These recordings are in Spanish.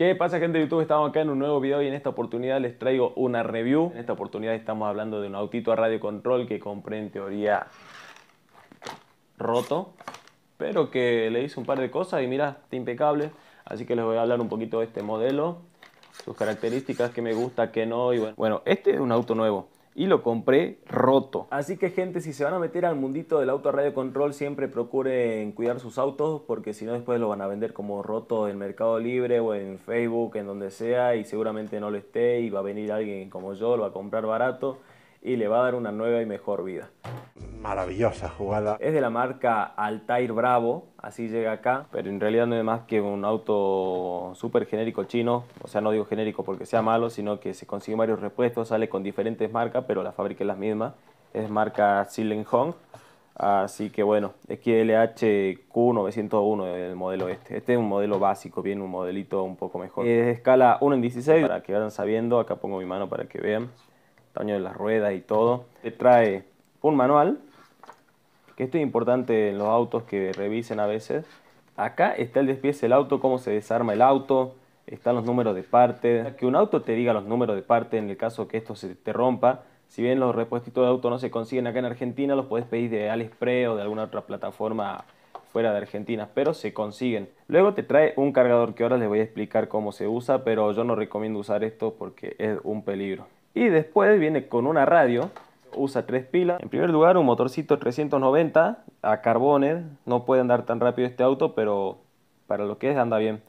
¿Qué pasa gente de YouTube? Estamos acá en un nuevo video y en esta oportunidad les traigo una review. En esta oportunidad estamos hablando de un autito a radio control que compré en teoría roto, pero que le hice un par de cosas y mira, está impecable. Así que les voy a hablar un poquito de este modelo, sus características, qué me gusta, qué no Bueno, este es un auto nuevo y lo compré roto. Así que gente, si se van a meter al mundito del auto radio control, siempre procuren cuidar sus autos porque si no después lo van a vender como roto en Mercado Libre o en Facebook, en donde sea y seguramente no lo esté y va a venir alguien como yo, lo va a comprar barato y le va a dar una nueva y mejor vida maravillosa jugada. Es de la marca Altair Bravo, así llega acá, pero en realidad no es más que un auto súper genérico chino, o sea, no digo genérico porque sea malo, sino que se consigue varios repuestos, sale con diferentes marcas, pero la fábrica es la misma, es marca Silen Hong. Así que bueno, XLH Q901 el modelo este. Este es un modelo básico, viene un modelito un poco mejor. Es de escala 1 en 16, para que vayan sabiendo, acá pongo mi mano para que vean, tamaño de las ruedas y todo. Te trae un manual, esto es importante en los autos que revisen a veces. Acá está el despiece del auto, cómo se desarma el auto, están los números de parte. Que un auto te diga los números de parte en el caso que esto se te rompa. Si bien los repuestos de auto no se consiguen acá en Argentina, los podés pedir de Aliexpress o de alguna otra plataforma fuera de Argentina, pero se consiguen. Luego te trae un cargador que ahora les voy a explicar cómo se usa, pero yo no recomiendo usar esto porque es un peligro. Y después viene con una radio usa tres pilas. En primer lugar, un motorcito 390 a carbones. No puede andar tan rápido este auto, pero para lo que es anda bien.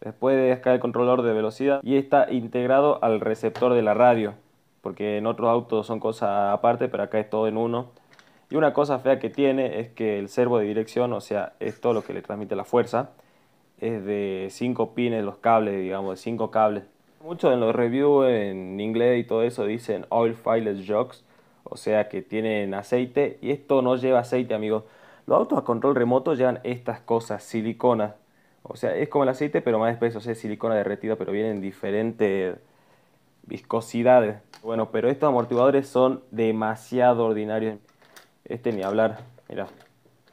Después acá el controlador de velocidad y está integrado al receptor de la radio. Porque en otros autos son cosas aparte, pero acá es todo en uno. Y una cosa fea que tiene es que el servo de dirección, o sea, es todo lo que le transmite la fuerza, es de cinco pines los cables, digamos, de cinco cables. Muchos en los reviews en inglés y todo eso dicen oil files jocks, o sea que tienen aceite y esto no lleva aceite amigos. Los autos a control remoto llevan estas cosas, silicona. o sea es como el aceite pero más espeso, o sea es silicona derretida pero vienen diferentes viscosidades. Bueno, pero estos amortiguadores son demasiado ordinarios. Este ni hablar, Mira.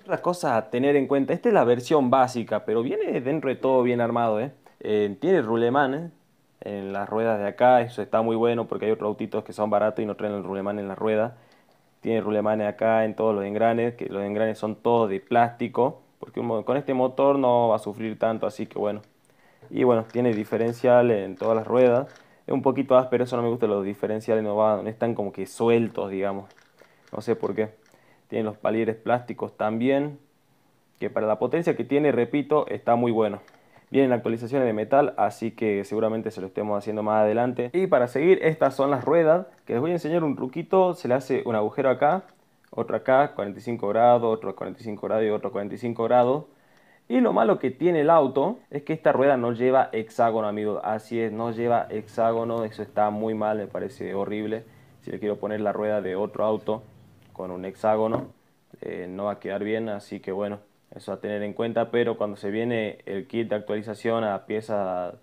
Otra cosa a tener en cuenta, esta es la versión básica, pero viene dentro de todo bien armado, ¿eh? eh tiene rulemán, ¿eh? en las ruedas de acá, eso está muy bueno porque hay otros autitos que son baratos y no traen el rulemán en la rueda Tiene rulemanes acá en todos los engranes, que los engranes son todos de plástico, porque con este motor no va a sufrir tanto, así que bueno. Y bueno, tiene diferencial en todas las ruedas. Es un poquito áspero, eso no me gusta, los diferenciales no van, están como que sueltos, digamos. No sé por qué. Tiene los palieres plásticos también, que para la potencia que tiene, repito, está muy bueno. Vienen actualizaciones de metal, así que seguramente se lo estemos haciendo más adelante. Y para seguir, estas son las ruedas, que les voy a enseñar un truquito. Se le hace un agujero acá, otro acá, 45 grados, otro 45 grados y otro 45 grados. Y lo malo que tiene el auto es que esta rueda no lleva hexágono, amigos. Así es, no lleva hexágono. Eso está muy mal, me parece horrible. Si le quiero poner la rueda de otro auto con un hexágono, eh, no va a quedar bien. Así que bueno, eso a tener en cuenta, pero cuando se viene el kit de actualización a pieza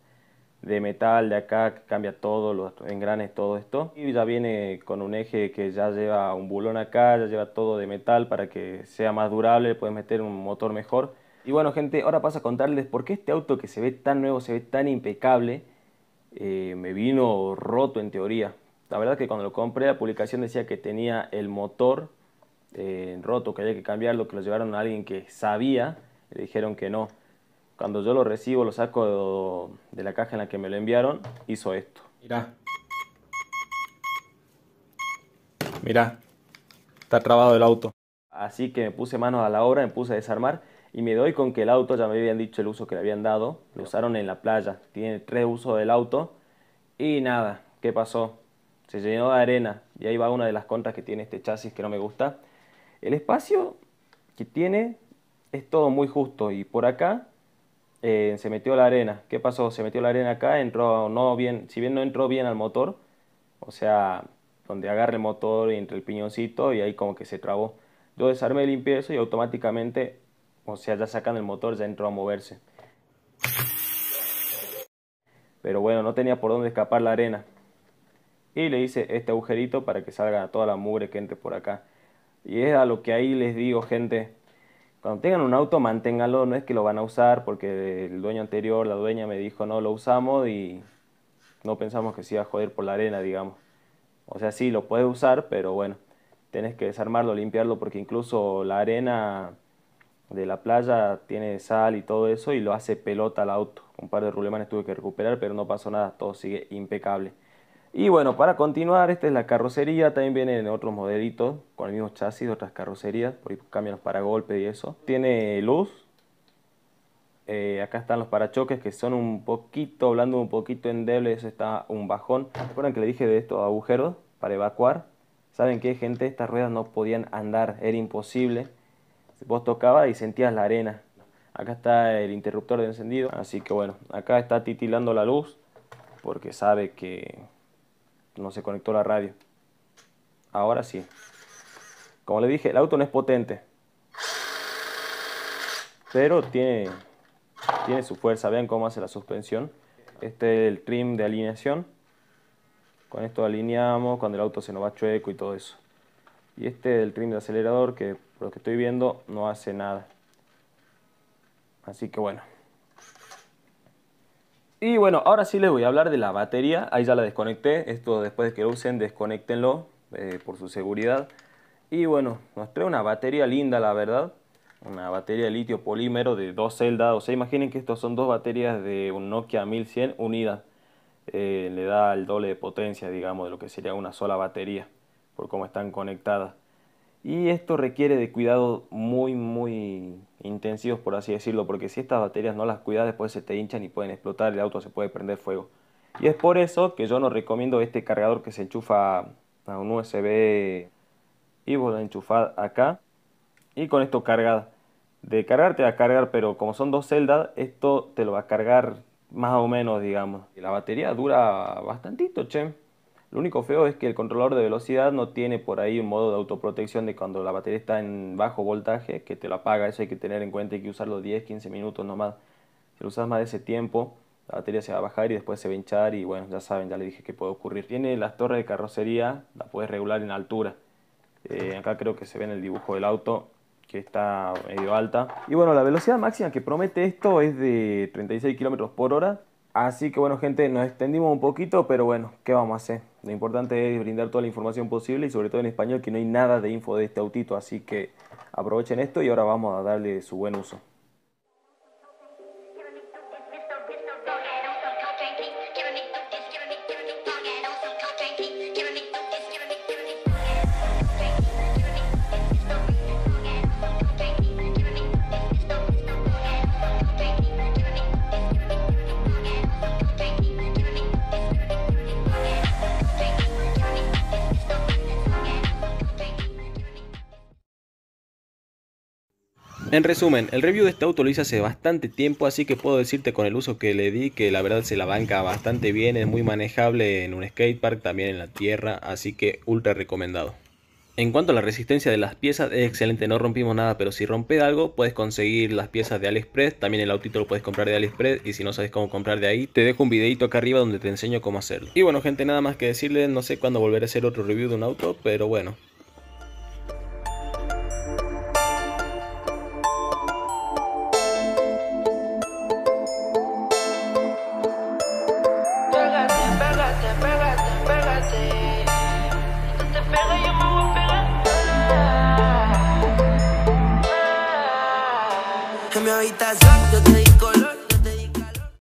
de metal de acá, cambia todo, los engranes, todo esto, y ya viene con un eje que ya lleva un bulón acá, ya lleva todo de metal para que sea más durable, puedes meter un motor mejor. Y bueno gente, ahora paso a contarles por qué este auto que se ve tan nuevo, se ve tan impecable, eh, me vino roto en teoría. La verdad que cuando lo compré la publicación decía que tenía el motor este, roto, que había que cambiarlo, que lo llevaron a alguien que sabía, le dijeron que no. Cuando yo lo recibo, lo saco de, la caja en la que me lo enviaron, hizo esto. Mirá. mira está trabado el auto. Así que me puse manos a la obra, me puse a desarmar y me doy con que el auto, ya me habían dicho el uso que le habían dado, lo usaron en la playa, tiene tres usos del auto y nada, ¿qué pasó? Se llenó de arena y ahí va una de las contras que tiene este chasis que no me gusta el espacio que tiene es todo muy justo y por acá eh, se metió la arena. ¿Qué pasó? Se metió la arena acá, entró no bien, si bien no entró bien al motor, o sea, donde agarra el motor y entre el piñoncito y ahí como que se trabó. Yo desarmé, limpié eso y automáticamente, o sea, ya sacando el motor, ya entró a moverse. Pero bueno, no tenía por dónde escapar la arena. Y le hice este agujerito para que salga toda la mugre que entre por acá. Y es a lo que ahí les digo, gente, cuando tengan un auto, manténganlo, no es que lo van a usar porque el dueño anterior, la dueña me dijo, no, lo usamos y no pensamos que se iba a joder por la arena, digamos. O sea, sí, lo puedes usar, pero bueno, tienes que desarmarlo, limpiarlo, porque incluso la arena de la playa tiene sal y todo eso y lo hace pelota al auto. Un par de rulemanes tuve que recuperar, pero no pasó nada, todo sigue impecable. Y bueno, para continuar, esta es la carrocería, también viene en otros modelitos, con el mismo chasis de otras carrocerías, por ahí cambian los paragolpes y eso. Tiene luz, eh, acá están los parachoques que son un poquito, hablando un poquito endeble, eso está un bajón. ¿Recuerdan que le dije de estos agujeros para evacuar? ¿Saben qué, gente? Estas ruedas no podían andar, era imposible. Vos tocabas y sentías la arena. Acá está el interruptor de encendido, así que bueno, acá está titilando la luz porque sabe que no se conectó la radio. Ahora sí. Como le dije, el auto no es potente. Pero tiene, tiene su fuerza. Vean cómo hace la suspensión. Este es el trim de alineación. Con esto alineamos cuando el auto se nos va chueco y todo eso. Y este es el trim de acelerador que por lo que estoy viendo no hace nada. Así que bueno. Y bueno, ahora sí les voy a hablar de la batería. Ahí ya la desconecté. Esto después de que lo usen, desconectenlo eh, por su seguridad. Y bueno, nos trae una batería linda, la verdad. Una batería de litio polímero de dos celdas. O sea, imaginen que estos son dos baterías de un Nokia 1100 unidas. Eh, le da el doble de potencia, digamos, de lo que sería una sola batería, por cómo están conectadas. Y esto requiere de cuidado muy, muy intensivos, por así decirlo, porque si estas baterías no las cuidas, después se te hinchan y pueden explotar, el auto se puede prender fuego. Y es por eso que yo no recomiendo este cargador que se enchufa a un USB y vos lo enchufás acá y con esto cargada De cargar te va a cargar, pero como son dos celdas, esto te lo va a cargar más o menos, digamos. Y la batería dura bastantito, che. Lo único feo es que el controlador de velocidad no tiene por ahí un modo de autoprotección de cuando la batería está en bajo voltaje, que te lo apaga, eso hay que tener en cuenta, hay que usarlo 10, 15 minutos nomás. Si lo usas más de ese tiempo, la batería se va a bajar y después se va a hinchar y bueno, ya saben, ya le dije que puede ocurrir. Tiene las torres de carrocería, la puedes regular en altura. Eh, acá creo que se ve en el dibujo del auto que está medio alta. Y bueno, la velocidad máxima que promete esto es de 36 km por hora, Así que bueno, gente, nos extendimos un poquito, pero bueno, ¿qué vamos a hacer? Lo importante es brindar toda la información posible y sobre todo en español, que no hay nada de info de este autito, así que aprovechen esto y ahora vamos a darle su buen uso. En resumen, el review de este auto lo hice hace bastante tiempo, así que puedo decirte con el uso que le di que la verdad se la banca bastante bien, es muy manejable en un skatepark, también en la tierra, así que ultra recomendado. En cuanto a la resistencia de las piezas, es excelente, no rompimos nada, pero si rompe algo, puedes conseguir las piezas de AliExpress, también el autito lo puedes comprar de AliExpress, y si no sabes cómo comprar de ahí, te dejo un videito acá arriba donde te enseño cómo hacerlo. Y bueno gente, nada más que decirles, no sé cuándo volveré a hacer otro review de un auto, pero bueno, yo